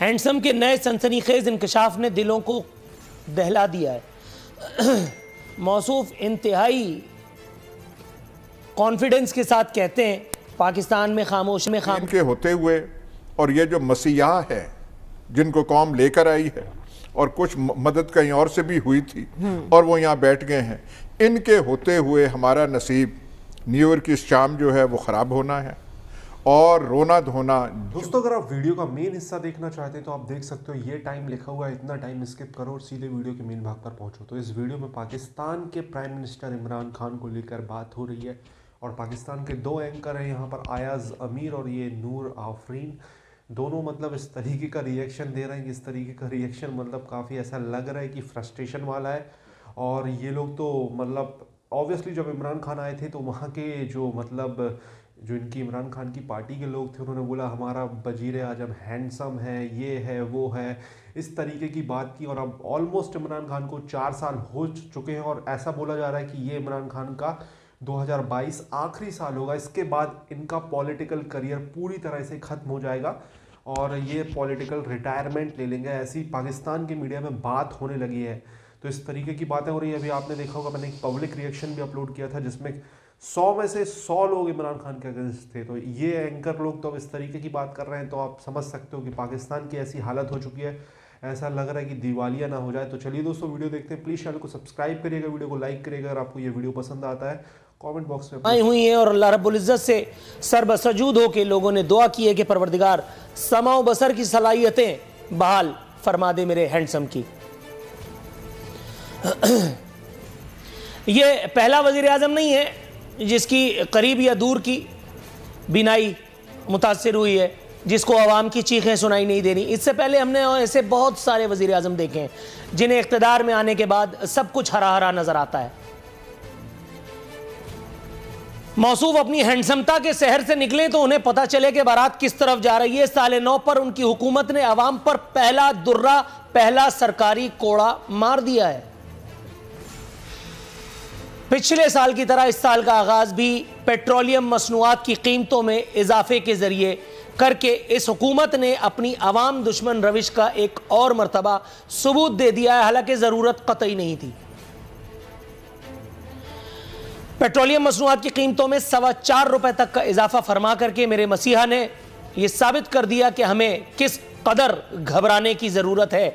Handsome के नए सनसनीखेज इंकशाफ ने दिलों को दहला दिया है मौसूफ इंतहाई कॉन्फिडेंस के साथ कहते हैं पाकिस्तान में खामोश में खाम के होते हुए और ये जो मसीहा है जिनको कौम लेकर आई है और कुछ मदद कहीं और से भी हुई थी हम्म। और वो यहाँ बैठ गए हैं इनके होते हुए हमारा नसीब न्यू की शाम जो है वो ख़राब होना है और रोना धोना दोस्तों अगर आप वीडियो का मेन हिस्सा देखना चाहते हैं तो आप देख सकते हो ये टाइम लिखा हुआ है इतना टाइम स्किप करो और सीधे वीडियो के मेन भाग पर पहुंचो तो इस वीडियो में पाकिस्तान के प्राइम मिनिस्टर इमरान खान को लेकर बात हो रही है और पाकिस्तान के दो एंकर हैं यहाँ पर आयाज अमीर और ये नूर आफरीन दोनों मतलब इस तरीके का रिएक्शन दे रहे हैं कि इस तरीके का रिएक्शन मतलब काफ़ी ऐसा लग रहा है कि फ्रस्ट्रेशन वाला है और ये लोग तो मतलब ऑब्वियसली जब इमरान खान आए थे तो वहाँ के जो मतलब जो इनकी इमरान खान की पार्टी के लोग थे उन्होंने बोला हमारा वजीर आजम हैंडसम है ये है वो है इस तरीके की बात की और अब ऑलमोस्ट इमरान खान को चार साल हो चुके हैं और ऐसा बोला जा रहा है कि ये इमरान खान का 2022 आखिरी साल होगा इसके बाद इनका पॉलिटिकल करियर पूरी तरह से ख़त्म हो जाएगा और ये पॉलिटिकल रिटायरमेंट ले लेंगे ऐसी पाकिस्तान के मीडिया में बात होने लगी है तो इस तरीके की बातें हो रही है अभी आपने देखा होगा मैंने एक पब्लिक रिएक्शन भी अपलोड किया था जिसमें सौ में से सौ लोग इमरान खान के अगेंस्ट थे तो ये एंकर लोग तो अब इस तरीके की बात कर रहे हैं तो आप समझ सकते हो कि पाकिस्तान की ऐसी हालत हो चुकी है ऐसा लग रहा है कि दिवालिया ना हो जाए तो चलिए दोस्तों वीडियो देखते हैं प्लीज़ चैनल को सब्सक्राइब करिएगा वीडियो को लाइक करिएगा अगर आपको ये वीडियो पसंद आता है कमेंट बॉक्स में आई हुई है और अल्लाह रब्बुल इज़्ज़त से सरबसजूद होकर लोगों ने दुआ की है कि परवरदिगार समाओ बसर की सलाहियतें बहाल फरमा दे मेरे हैंडसम की ये पहला वजीर आजम नहीं है जिसकी करीब या दूर की बिनाई मुतासर हुई है जिसको आवाम की चीखें सुनाई नहीं दे रही इससे पहले हमने ऐसे बहुत सारे वज़ी अजम देखे हैं जिन्हें इकतदार में आने के बाद सब कुछ हरा हरा नज़र आता है मौसू अपनी हैंडसमता के शहर से निकले तो उन्हें पता चले कि बारात किस तरफ जा रही है साल नौ पर उनकी हुकूमत ने आवाम पर पहला दुर्रा पहला सरकारी कोड़ा मार दिया है पिछले साल की तरह इस साल का आगाज भी पेट्रोलियम मसनूआत की कीमतों में इजाफे के जरिए करके इस हुकूमत ने अपनी आवाम दुश्मन रविश का एक और मरतबा सबूत दे दिया है हालांकि ज़रूरत कतई नहीं थी पेट्रोलियम मसनूआत की कीमतों में सवा चार रुपये तक का इजाफा फरमा करके मेरे मसीहा ने यह साबित कर दिया कि हमें किस कदर घबराने की ज़रूरत है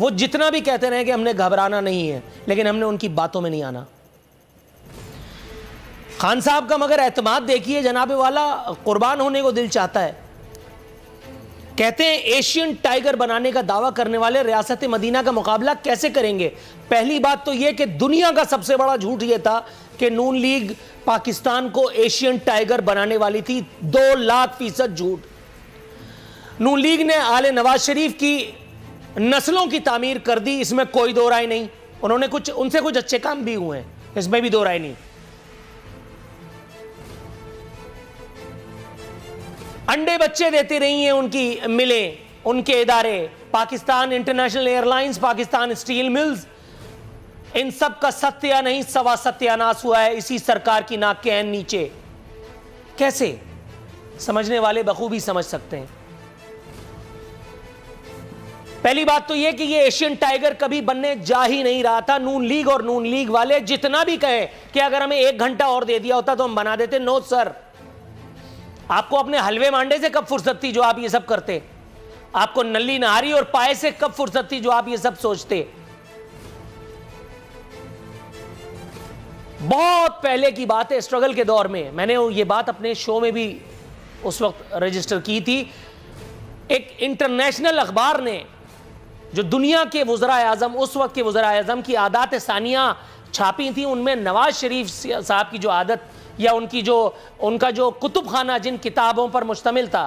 वो जितना भी कहते रहे कि हमने घबराना नहीं है लेकिन हमने उनकी बातों में नहीं आना खान साहब का मगर एतमाद देखिए जनाब वाला कुर्बान होने को दिल चाहता है कहते हैं एशियन टाइगर बनाने का दावा करने वाले रियासत मदीना का मुकाबला कैसे करेंगे पहली बात तो यह कि दुनिया का सबसे बड़ा झूठ यह था कि नून लीग पाकिस्तान को एशियन टाइगर बनाने वाली थी दो लाख फीसद झूठ नून लीग ने आले नवाज शरीफ की नस्लों की तामीर कर दी इसमें कोई दो राय नहीं उन्होंने कुछ उनसे कुछ अच्छे काम भी हुए हैं इसमें भी दो राय नहीं अंडे बच्चे देती रही हैं उनकी मिलें उनके इदारे Pakistan international airlines Pakistan steel mills इन सब का सत्य नहीं सवा सत्यानाश हुआ है इसी सरकार की नाक के एन नीचे कैसे समझने वाले बखूबी समझ सकते हैं पहली बात तो यह कि यह एशियन टाइगर कभी बनने जा ही नहीं रहा था नून लीग और नून लीग वाले जितना भी कहे कि अगर हमें एक घंटा और दे दिया होता तो हम बना देते नो सर आपको अपने हलवे मांडे से कब फुर्सत थी जो आप ये सब करते आपको नली नहारी और पाए से कब फुर्सत थी जो आप ये सब सोचते बहुत पहले की बात है स्ट्रगल के दौर में मैंने ये बात अपने शो में भी उस वक्त रजिस्टर की थी एक इंटरनेशनल अखबार ने जो दुनिया के वजरा आजम उस वक्त के वजरा आजम की आदात सानिया छापी थी उनमें नवाज शरीफ साहब की जो आदत या उनकी जो उनका जो कुतुब खाना जिन किताबों पर मुश्तमिल था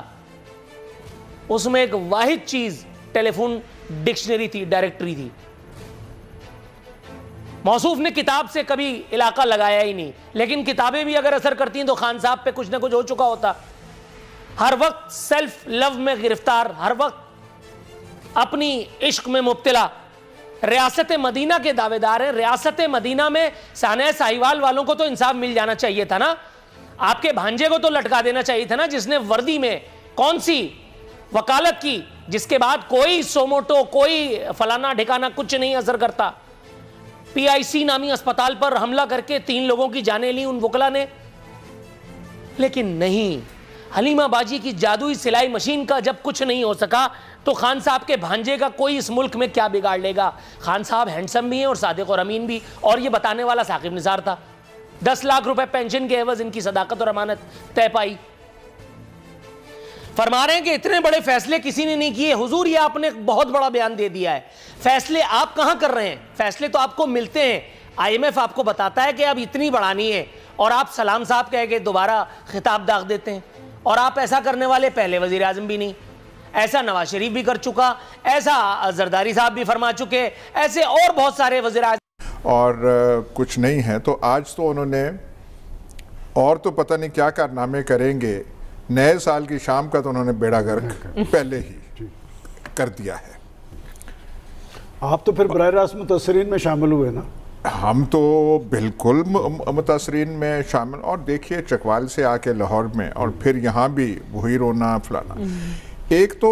उसमें एक वाहिद चीज़ टेलीफोन डिक्शनरी थी डायरेक्टरी थी मौसूफ ने किताब से कभी इलाका लगाया ही नहीं लेकिन किताबें भी अगर असर करती हैं तो खान साहब पे कुछ ना कुछ हो चुका होता हर वक्त सेल्फ लव में गिरफ्तार हर वक्त अपनी इश्क में मुबतला रियासत मदीना के दावेदार हैं रियासत मदीना में सानिया साहिवाल वालों को तो इंसाफ मिल जाना चाहिए था ना आपके भांजे को तो लटका देना चाहिए था ना जिसने वर्दी में कौन सी वकालत की जिसके बाद कोई सोमोटो कोई फलाना ढिकाना कुछ नहीं असर करता पीआईसी नामी अस्पताल पर हमला करके तीन लोगों की जाने ली उन वकला ने लेकिन नहीं हलीमा बाजी की जादुई सिलाई मशीन का जब कुछ नहीं हो सका तो खान साहब के भांजे का कोई इस मुल्क में क्या बिगाड़ लेगा खान साहब हैंडसम भी हैं और सादिक और अमीन भी और ये बताने वाला साकिब निज़ार था दस लाख रुपए पेंशन के एवज इनकी सदाकत और अमानत तय पाई फरमा रहे हैं कि इतने बड़े फैसले किसी ने नहीं किए हुजूर ये आपने बहुत बड़ा बयान दे दिया है फैसले आप कहां कर रहे हैं फैसले तो आपको मिलते हैं आईएमएफ आपको बताता है कि अब इतनी बढ़ानी है और आप सलाम साहब कह के दोबारा खिताब दाग देते हैं और आप ऐसा करने वाले पहले वजीर आजम भी नहीं ऐसा नवाज शरीफ भी कर चुका ऐसा जरदारी साहब भी फरमा चुके ऐसे और बहुत सारे वजीर और कुछ नहीं है तो आज तो उन्होंने और तो पता नहीं क्या कारनामे करेंगे नए साल की शाम का तो उन्होंने बेड़ा गर्क पहले ही कर दिया है आप तो फिर बर रास्त मुतासरीन में शामिल हुए ना हम तो बिल्कुल मुतासरीन में शामिल और देखिए चकवाल से आके लाहौर में और फिर यहाँ भी वही रोना फलाना एक तो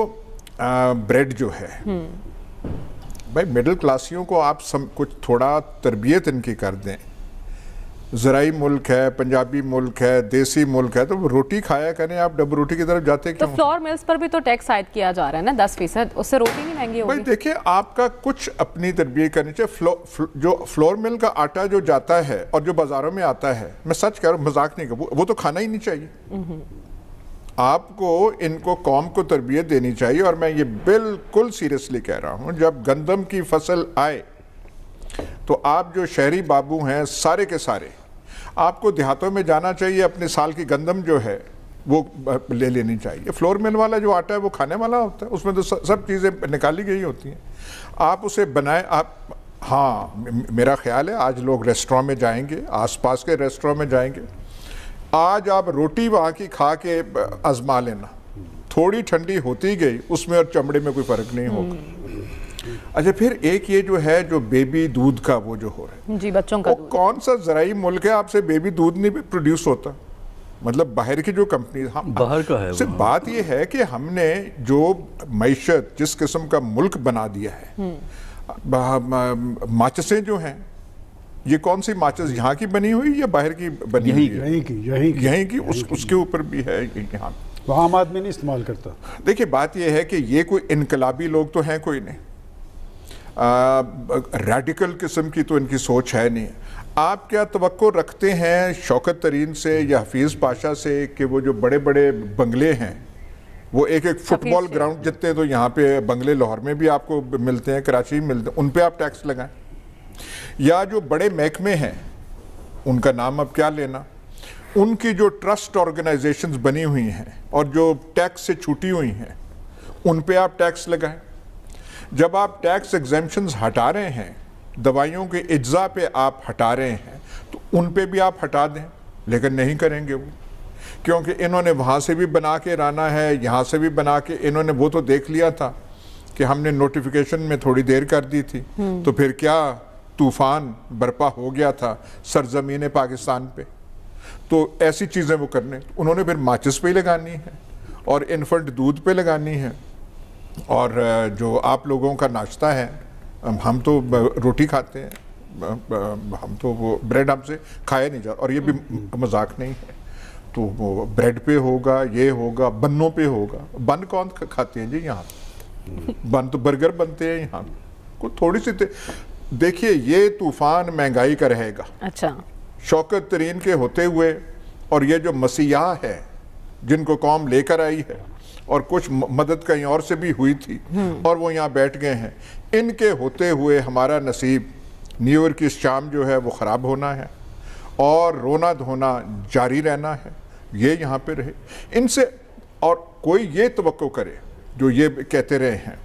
आ, ब्रेड जो है हम्म। भाई मिडिल क्लासियों को आप सम, कुछ थोड़ा तरबियत इनकी कर दें ज़राई मुल्क है पंजाबी मुल्क है देसी मुल्क है तो रोटी खाया करें आप डब रोटी की तरफ जाते तो फ्लोर मिल्स पर भी तो टैक्स आयद किया जा रहा है ना दस फीसद उससे रोटी नहीं महंगी होगी भाई देखिए आपका कुछ अपनी तरबियत करनी चाहिए फ्लो, फ्लो, जो फ्लोर मिल का आटा जो जाता है और जो बाज़ारों में आता है मैं सच कह रहा हूँ मजाक नहीं कर वो, वो तो खाना ही नहीं चाहिए हम्म, हम्म। आपको इनको कौम को तरबियत देनी चाहिए और मैं ये बिल्कुल सीरियसली कह रहा हूँ जब गंदम की फसल आए तो आप जो शहरी बाबू हैं सारे के सारे आपको देहातों में जाना चाहिए अपने साल की गंदम जो है वो ले लेनी चाहिए फ्लोर मिल वाला जो आटा है वो खाने वाला होता है उसमें तो सब चीज़ें निकाली गई होती हैं आप उसे बनाए आप हाँ मेरा ख्याल है आज लोग रेस्टोरेंट में जाएंगे आसपास के रेस्टोरेंट में जाएंगे आज आप रोटी वहाँ की खा के आजमा लेना थोड़ी ठंडी होती गई उसमें और चमड़े में कोई फ़र्क नहीं होगा अच्छा फिर एक ये जो है जो बेबी दूध का वो जो हो रहा है जी बच्चों का कौन सा जराई मुल्क है आपसे बेबी दूध नहीं प्रोड्यूस होता मतलब बाहर की जो कंपनी हम हाँ, हाँ, बाहर का है सिर्फ बात यह है कि हमने जो मीशत जिस किस्म का मुल्क बना दिया है हम्म। माचिसें जो हैं ये कौन सी माचिस यहाँ की बनी हुई या बाहर की बनी हुई यहीं की यहीं की यहीं की उस उसके ऊपर भी है यहाँ तो आम आदमी नहीं इस्तेमाल करता देखिए बात यह है कि ये कोई इनकलाबी लोग तो हैं कोई नहीं रेडिकल किस्म की तो इनकी सोच है नहीं आप क्या तो रखते हैं शौकत तरीन से या हफीज़ पाशा से कि वो जो बड़े बड़े बंगले हैं वो एक एक फुटबॉल ग्राउंड जितने तो यहाँ पे बंगले लाहौर में भी आपको मिलते हैं कराची में मिलते हैं उन पे आप टैक्स लगाएं या जो बड़े महकमे हैं उनका नाम अब क्या लेना उनकी जो ट्रस्ट ऑर्गेनाइजेशंस बनी हुई हैं और जो टैक्स से छूटी हुई हैं उन पे आप टैक्स लगाएं जब आप टैक्स एग्जेम्पन्स हटा रहे हैं दवाइयों के अज्जा पे आप हटा रहे हैं तो उन पे भी आप हटा दें लेकिन नहीं करेंगे वो क्योंकि इन्होंने वहाँ से भी बना के राना है यहाँ से भी बना के इन्होंने वो तो देख लिया था कि हमने नोटिफिकेशन में थोड़ी देर कर दी थी हम्म। तो फिर क्या तूफ़ान बर्पा हो गया था सरजमीन पाकिस्तान पे तो ऐसी चीज़ें वो करने उन्होंने फिर माचिस पे लगानी है और इन्फेंट दूध पे लगानी है और जो आप लोगों का नाश्ता है हम तो रोटी खाते हैं हम तो वो ब्रेड हमसे खाया नहीं जा और ये भी हम्म, हम्म। मजाक नहीं है तो वो ब्रेड पे होगा ये होगा बन्नों पे होगा बन कौन खाते हैं जी यहाँ हम्म। बन तो बर्गर बनते हैं यहाँ को थोड़ी सी देखिए ये तूफान महंगाई का रहेगा अच्छा शौकत तरीन के होते हुए और ये जो मसीहा है जिनको कौम लेकर आई है और कुछ मदद कहीं और से भी हुई थी हम्म। और वो यहाँ बैठ गए हैं इनके होते हुए हमारा नसीब न्यू ईयर की शाम जो है वो ख़राब होना है और रोना धोना जारी रहना है ये यहाँ पे रहे इनसे और कोई ये तो करे जो ये कहते रहे हैं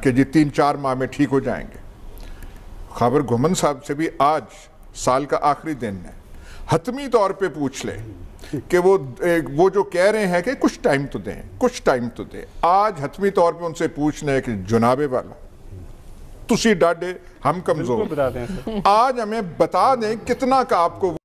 कि जी तीन चार माह में ठीक हो जाएंगे खबर घुमन साहब से भी आज साल का आखिरी दिन है हतमी तौर पे पूछ ले कि वो वो जो कह रहे हैं कि कुछ टाइम तो दें कुछ टाइम तो दें आज हतमी तौर पे उनसे पूछ लें कि जुनाबे वाला तुसी डाडे हम कमजोर आज हमें बता दें कितना का आपको